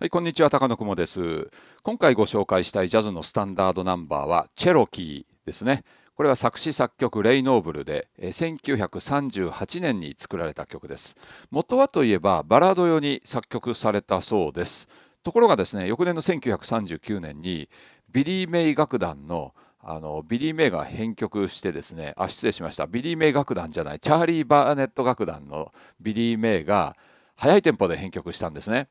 はい、こんにちは、高野雲です。今回ご紹介したいジャズのスタンダードナンバーは、チェロキーですね。これは作詞作曲レイノーブルで1938年に作られた曲です元はといえばバラード用に作曲されたそうですところがですね翌年の1939年にビリー・メイ楽団のあのビリー・メイが編曲してですねあ失礼しましたビリー・メイ楽団じゃないチャーリー・バーネット楽団のビリー・メイが早いテンポで編曲したんですね。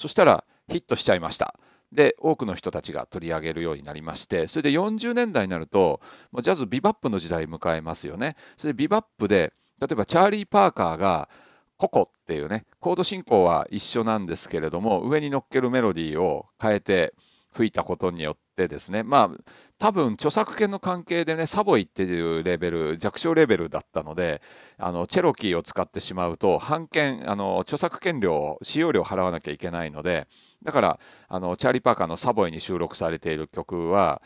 そしたらヒットしちゃいました。で多くの人たちが取り上げるようになりましてそれで40年代になるともうジャズビバップの時代迎えますよねそれでビバップで例えばチャーリー・パーカーが「ココ」っていうねコード進行は一緒なんですけれども上に乗っけるメロディーを変えて吹いたことによってですねまあ多分著作権の関係でねサボイっていうレベル弱小レベルだったのであのチェロキーを使ってしまうと版権あの著作権料使用料払わなきゃいけないのでだからあのチャーリー・パーカーのサボイに収録されている曲は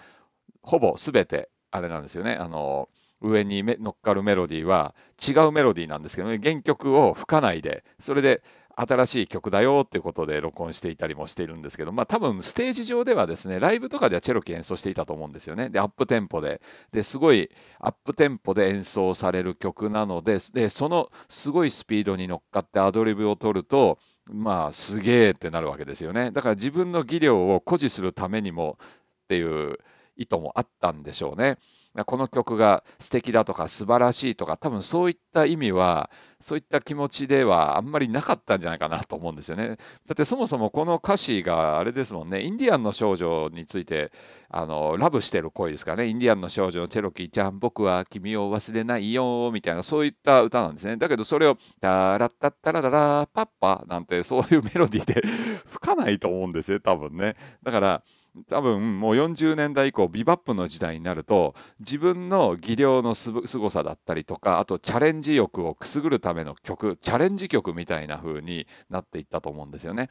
ほぼ全てあれなんですよねあの上に乗っかるメロディーは違うメロディーなんですけどね原曲を吹かないでそれで新しい曲だよっていうことで録音していたりもしているんですけど、まあ、多分ステージ上ではですねライブとかではチェロキ演奏していたと思うんですよねでアップテンポでですごいアップテンポで演奏される曲なのででそのすごいスピードに乗っかってアドリブを取るとまあすげえってなるわけですよねだから自分の技量を誇示するためにもっていう意図もあったんでしょうね。この曲が素敵だとか素晴らしいとか多分そういった意味はそういった気持ちではあんまりなかったんじゃないかなと思うんですよね。だってそもそもこの歌詞があれですもんねインディアンの少女についてあのラブしてる恋ですからねインディアンの少女のチェロキーちゃん僕は君を忘れないよみたいなそういった歌なんですね。だけどそれをダラッタッタラララパッパなんてそういうメロディーで吹かないと思うんですよ多分ね。だから多分もう40年代以降ビバップの時代になると自分の技量のすごさだったりとかあとチャレンジ欲をくすぐるための曲チャレンジ曲みたいな風になっていったと思うんですよね。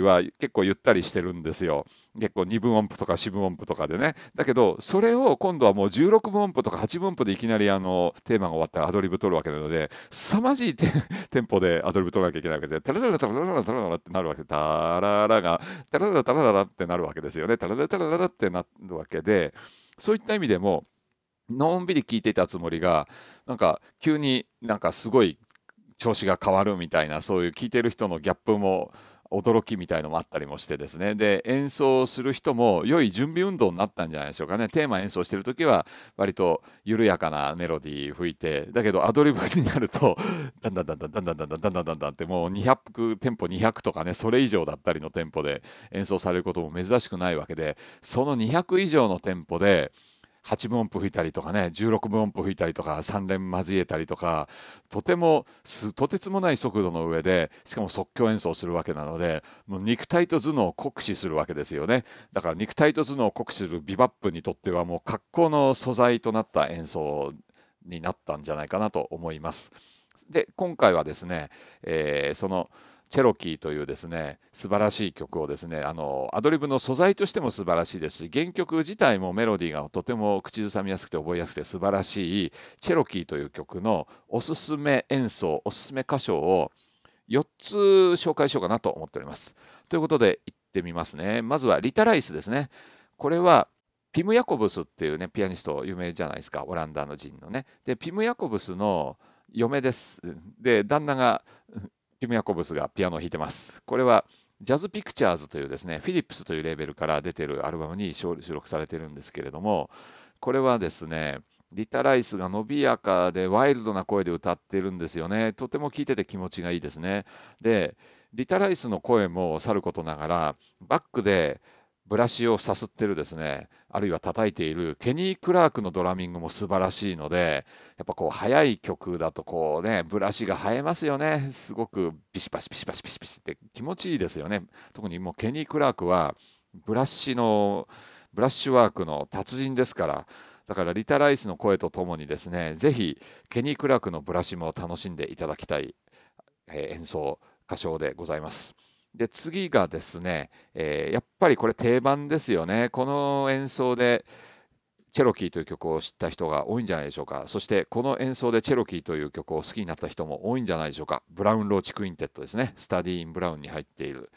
は結構ゆったりしてるんですよ。結構2分音符とか4分音符とかでね。だけど、それを今度はもう16分音符とか8分音符でいきなりあのテーマが終わったらアドリブ取るわけなので、凄まじいテンポでアドリブ取らなきゃいけないわけで、タラララタラララタラララってなるわけで、タララがタララタラララってなるわけですよね。タララタラララってなるわけで、そういった意味でも、のんびり聞いていたつもりが、なんか急になんかすごい調子が変わるみたいなそういう聞いてる人のギャップも驚きみたいのもあったりもしてですねで演奏する人も良い準備運動になったんじゃないでしょうかねテーマ演奏してる時は割と緩やかなメロディー吹いてだけどアドリブになるとだんだんだんだんだんだんだんだんだんだんだんってもう200テンポ200とかねそれ以上だったりのテンポで演奏されることも珍しくないわけでその200以上のテンポで8分音符吹いたりとかね16分音符吹いたりとか3連交えたりとかとてもとてつもない速度の上でしかも即興演奏するわけなのでもう肉体と頭脳を酷使するわけですよねだから肉体と頭脳を酷使するビバップにとってはもう格好の素材となった演奏になったんじゃないかなと思います。で今回はですね、えー、その「チェロキーというですね素晴らしい曲をですねあのアドリブの素材としても素晴らしいですし原曲自体もメロディーがとても口ずさみやすくて覚えやすくて素晴らしいチェロキーという曲のおすすめ演奏おすすめ歌唱を4つ紹介しようかなと思っております。ということで行ってみますね。まずはリタライスですね。これはピム・ヤコブスっていうねピアニスト有名じゃないですかオランダの人のね。でピム・ヤコブスの嫁です。で旦那がピム・ヤコブスがピアノを弾いてます。これはジャズ・ピクチャーズというですねフィリップスというレーベルから出てるアルバムに収録されてるんですけれどもこれはですねリタ・ライスが伸びやかでワイルドな声で歌ってるんですよねとても聴いてて気持ちがいいですねでリタ・ライスの声もさることながらバックでブラシをさすってるですねあるいは叩いているケニー・クラークのドラミングも素晴らしいのでやっぱこう速い曲だとこうねブラシが映えますよねすごくビシバシビシバシビシビシって気持ちいいですよね特にもうケニー・クラークはブラシのブラッシュワークの達人ですからだからリタ・ライスの声とともにですねぜひケニー・クラークのブラシも楽しんでいただきたい、え演奏歌唱でございます。で次がですね、えー、やっぱりこれ定番ですよねこの演奏でチェロキーという曲を知った人が多いんじゃないでしょうかそしてこの演奏でチェロキーという曲を好きになった人も多いんじゃないでしょうかブラウンローチクインテットですねスタディイン・ブラウンに入っている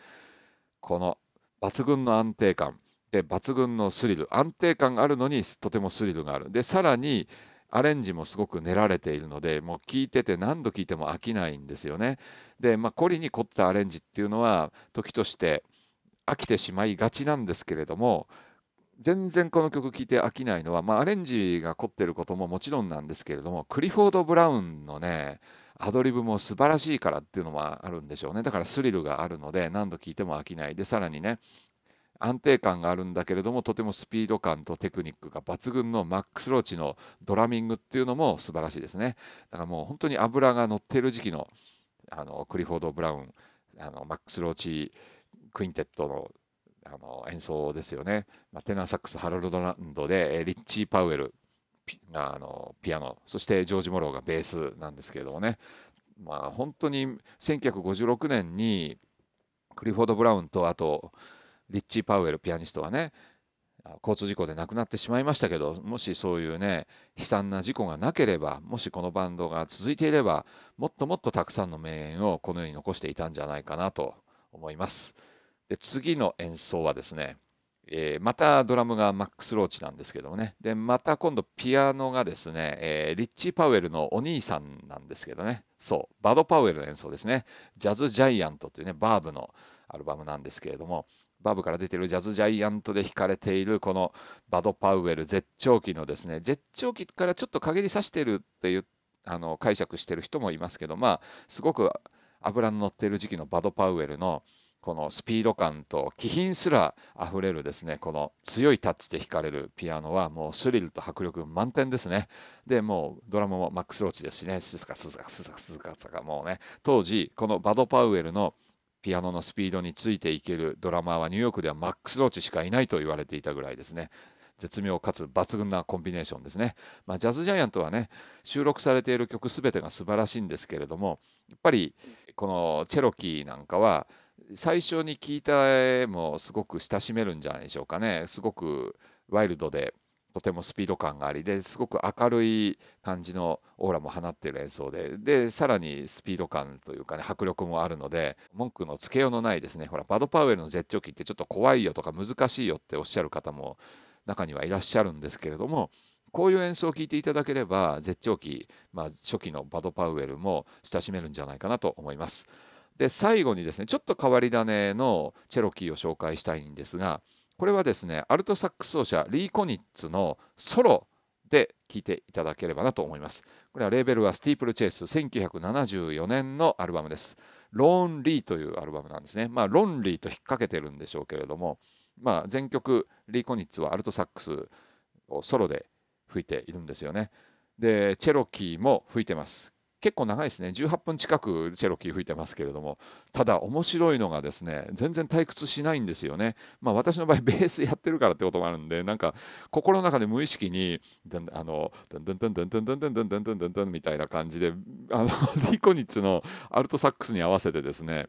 この抜群の安定感で抜群のスリル安定感があるのにとてもスリルがあるでさらにアレンジもすごく練られているのでもう聴いてて何度聴いても飽きないんですよね。で、まあ、凝りに凝ったアレンジっていうのは時として飽きてしまいがちなんですけれども全然この曲聴いて飽きないのは、まあ、アレンジが凝ってることももちろんなんですけれどもクリフォード・ブラウンのねアドリブも素晴らしいからっていうのはあるんでしょうねだからスリルがあるので何度聴いても飽きないでさらにね安定感があるんだけれどもとてもスピード感とテクニックが抜群のマックス・ローチのドラミングっていうのも素晴らしいですねだからもう本当に脂が乗ってる時期のあのクリフォード・ブラウンあのマックス・ローチクインテットのあの演奏ですよね、まあ、テナーサックスハロルド・ランドでリッチー・パウエルがあのピアノそしてジョージ・モローがベースなんですけれどもね、まあ、本当に1956年にクリフォード・ブラウンとあとリッチー・パウエルピアニストはね交通事故で亡くなってしまいましたけどもしそういうね悲惨な事故がなければもしこのバンドが続いていればもっともっとたくさんの名演をこの世に残していたんじゃないかなと思います。で次の演奏はですね、えー、またドラムがマックス・ローチなんですけどもねでまた今度ピアノがですね、えー、リッチー・パウエルのお兄さんなんですけどねそうバド・パウエルの演奏ですねジャズ・ジャイアントというねバーブのアルバムなんですけれどもバブから出てるジャズジャイアントで弾かれているこのバド・パウエル絶頂期のですね絶頂期からちょっと陰りさしてるっていうあの解釈してる人もいますけどまあすごく脂の乗ってる時期のバド・パウエルのこのスピード感と気品すらあふれるですねこの強いタッチで弾かれるピアノはもうスリルと迫力満点ですねでもうドラムもマックス・ローチですしねスズカスズカスズカスズカスズカもうね当時このバド・パウエルのピアノのスピードについていけるドラマーはニューヨークではマックス・ローチしかいないと言われていたぐらいですね。絶妙かつ抜群なコンビネーションですね。まあ、ジャズジャイアントはね収録されている曲全てが素晴らしいんですけれどもやっぱりこのチェロキーなんかは最初に聴いた絵もすごく親しめるんじゃないでしょうかねすごくワイルドでとてもスピード感がありですごく明るい感じのオーラも放っている演奏ででさらにスピード感というかね迫力もあるので文句のつけようのないですねほらバド・パウエルの絶頂期ってちょっと怖いよとか難しいよっておっしゃる方も中にはいらっしゃるんですけれどもこういう演奏を聴いていただければ絶頂期、まあ、初期のバド・パウエルも親しめるんじゃないかなと思います。で最後にですねちょっと変わり種のチェロキーを紹介したいんですがこれはですねアルトサックス奏者リー・コニッツのソロで聴いていただければなと思いますこれはレーベルはスティープルチェイス1974年のアルバムですロンリーというアルバムなんですねまあロンリーと引っ掛けてるんでしょうけれどもまあ全曲リー・コニッツはアルトサックスをソロで吹いているんですよねでチェロキーも吹いてます結構長いですね18分近くチェロキー吹いてますけれどもただ面白いのがですね全然退屈しないんですよねまあ私の場合 ベースやってるからってこともあるんでなんか心の中で無意識にあのドンドンドンドンドンドンドンドンドンドンみたいな感じであのリコニッツのアルトサックスに合わせてですね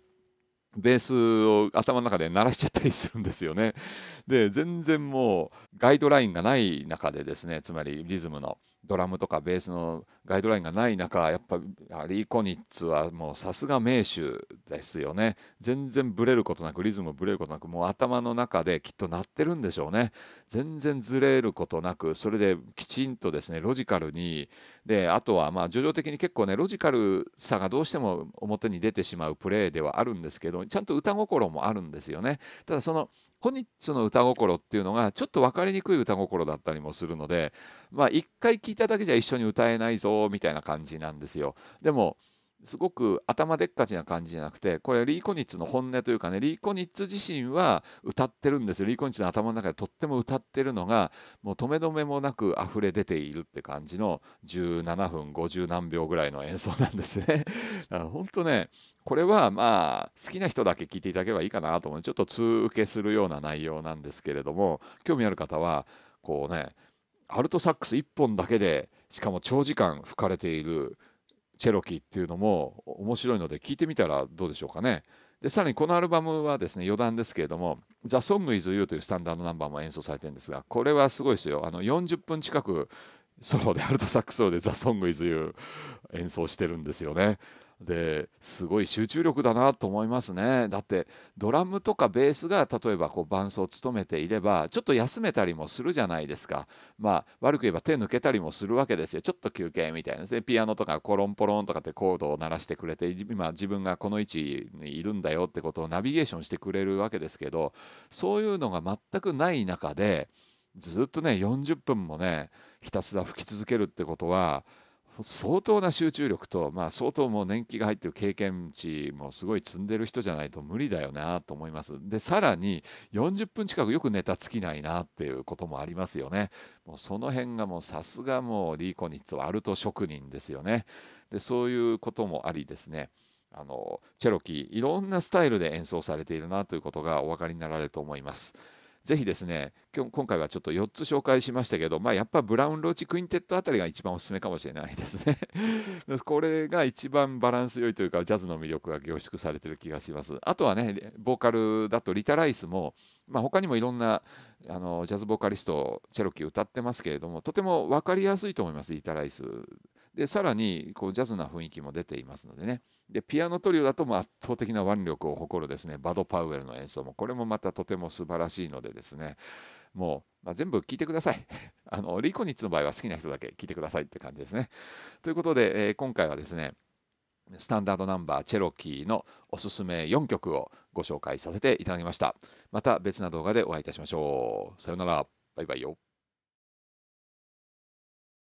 ベースを頭の中で鳴らしちゃったりするんですよね。で全然もうガイドラインがない中でですねつまりリズムのドラムとかベースのガイドラインがない中やっぱリー・コニッツはもうさすが名手ですよね全然ブレることなくリズムブレることなくもう頭の中できっと鳴ってるんでしょうね全然ずれることなくそれできちんとですねロジカルにであとはまあ徐々的に結構ねロジカルさがどうしても表に出てしまうプレーではあるんですけどちゃんと歌心もあるんですよねただそのコニッツの歌心っていうのがちょっと分かりにくい歌心だったりもするのでまあ一回聴いただけじゃ一緒に歌えないぞみたいな感じなんですよ。でもすごく頭でっかちな感じじゃなくてこれリー・コニッツの本音というかねリー・コニッツ自身は歌ってるんですよリー・コニッツの頭の中でとっても歌ってるのがもう止めどめもなく溢れ出ているって感じの17分50何秒ぐらいの演奏なんですね。本当ねこれはまあ好きな人だけ聞いていただければいいかなと思うちょっと通受けするような内容なんですけれども興味ある方はこうねアルトサックス1本だけでしかも長時間吹かれているチェロキーっていうのも面白いので聞いてみたらどうでしょうかね。でさらにこのアルバムはですね余談ですけれども「ザ・ソング・イズ・ユー」というスタンダードナンバーも演奏されてるんですがこれはすごいですよあの40分近くソロでアルトサックスで「The Song is y 演奏してるんですよね。ですごい集中力だなと思いますねだってドラムとかベースが例えばこう伴奏を務めていればちょっと休めたりもするじゃないですかまあ悪く言えば手抜けたりもするわけですよちょっと休憩みたいなですねピアノとかコロンポロンとかってコードを鳴らしてくれて今自分がこの位置にいるんだよってことをナビゲーションしてくれるわけですけどそういうのが全くない中でずっとね40分もねひたすら吹き続けるってことは相当な集中力と、まあ、相当もう年季が入ってる経験値もすごい積んでる人じゃないと無理だよなと思います。でさらに40分近くよくネタ尽きないなっていうこともありますよね。もうその辺がもうさすがもうリーコニッツはアルト職人ですよね。でそういうこともありですね。あのチェロキーいろんなスタイルで演奏されているなということがお分かりになられると思います。ぜひですね今日今回はちょっと4つ紹介しましたけど、まあ、やっぱブラウンローチクインテットあたりが一番おすすめかもしれないですね これが一番バランス良いというかジャズの魅力が凝縮されてる気がしますあとはねボーカルだとリタ・ライスも、まあ、他にもいろんなあのジャズボーカリストチェロキー歌ってますけれどもとても分かりやすいと思いますリタ・ライスでさらにこうジャズな雰囲気も出ていますのでねでピアノトリオだとも圧倒的な腕力を誇るですねバド・パウエルの演奏もこれもまたとても素晴らしいのでですねもう、まあ、全部聴いてください あのリコニッツの場合は好きな人だけ聴いてくださいって感じですねということで、えー、今回はですねスタンダードナンバーチェロキーのおすすめ4曲をご紹介させていただきましたまた別な動画でお会いいたしましょうさよならバイバイよ